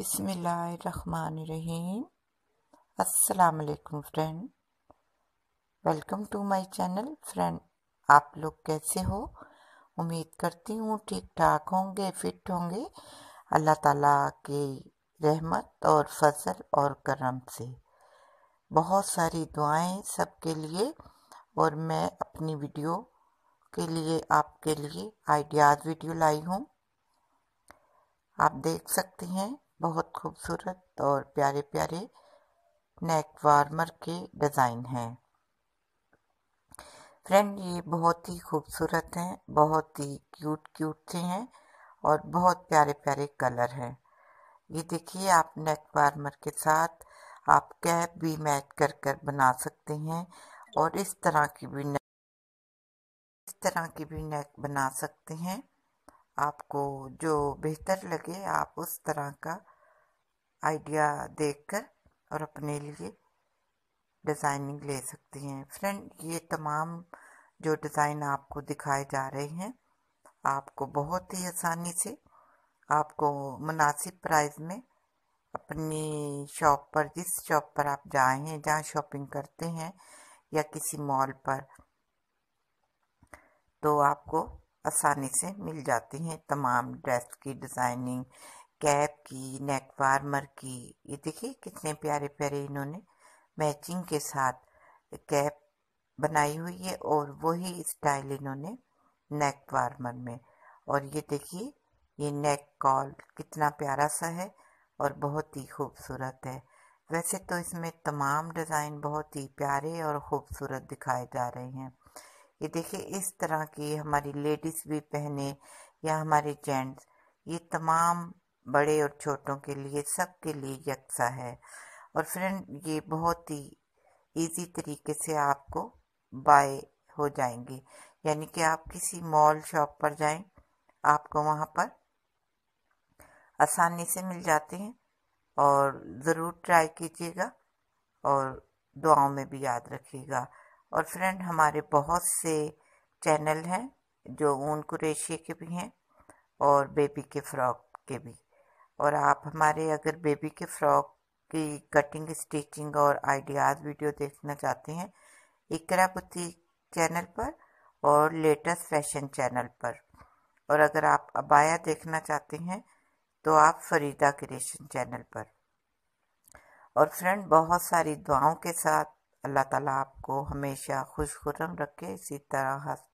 बिसमीम अलकुम friend welcome to my channel friend आप लोग कैसे हो उम्मीद करती हूँ ठीक ठाक होंगे फिट होंगे अल्लाह ताला के रहमत और फजल और करम से बहुत सारी दुआएं सबके लिए और मैं अपनी वीडियो के लिए आपके लिए आइडियाज़ वीडियो लाई हूँ आप देख सकते हैं बहुत खूबसूरत और प्यारे प्यारे नेक वार्मर के डिज़ाइन हैं फ्रेंड ये बहुत ही खूबसूरत हैं बहुत ही क्यूट क्यूट से हैं और बहुत प्यारे प्यारे कलर हैं ये देखिए आप नेक वार्मर के साथ आप कैप भी मैच कर कर बना सकते हैं और इस तरह की भी नेक इस तरह की भी नेक बना सकते हैं आपको जो बेहतर लगे आप उस तरह का आइडिया देखकर और अपने लिए डिज़ाइनिंग ले सकती हैं फ्रेंड ये तमाम जो डिज़ाइन आपको दिखाए जा रहे हैं आपको बहुत ही आसानी से आपको मुनासिब प्राइस में अपनी शॉप पर जिस शॉप पर आप जाए हैं जहाँ शॉपिंग करते हैं या किसी मॉल पर तो आपको आसानी से मिल जाती हैं तमाम ड्रेस की डिज़ाइनिंग कैप की नेक वार्मर की ये देखिए कितने प्यारे प्यारे इन्होंने मैचिंग के साथ कैप बनाई हुई है और वही स्टाइल इन्होंने नेक वार्मर में और ये देखिए ये नेक कॉल कितना प्यारा सा है और बहुत ही खूबसूरत है वैसे तो इसमें तमाम डिज़ाइन बहुत ही प्यारे और ख़ूबसूरत दिखाए जा रहे हैं ये देखिए इस तरह की हमारी लेडीज़ भी पहने या हमारे जेंट्स ये तमाम बड़े और छोटों के लिए सबके लिए यकसा अच्छा है और फ्रेंड ये बहुत ही इजी तरीके से आपको बाय हो जाएंगे यानी कि आप किसी मॉल शॉप पर जाएं आपको वहाँ पर आसानी से मिल जाते हैं और ज़रूर ट्राई कीजिएगा और दुआओं में भी याद रखिएगा और फ्रेंड हमारे बहुत से चैनल हैं जो ऊन कुरेशिया के भी हैं और बेबी के फ्रॉक के भी और आप हमारे अगर बेबी के फ्रॉक की कटिंग स्टिचिंग और आइडियाज़ वीडियो देखना चाहते हैं इकरा बुती चैनल पर और लेटेस्ट फैशन चैनल पर और अगर आप अबाया देखना चाहते हैं तो आप फरीदा क्रिएशन चैनल पर और फ्रेंड बहुत सारी दुआओं के साथ अल्लाह ताला आपको हमेशा खुश खुर्रम रखे इसी तरह हंस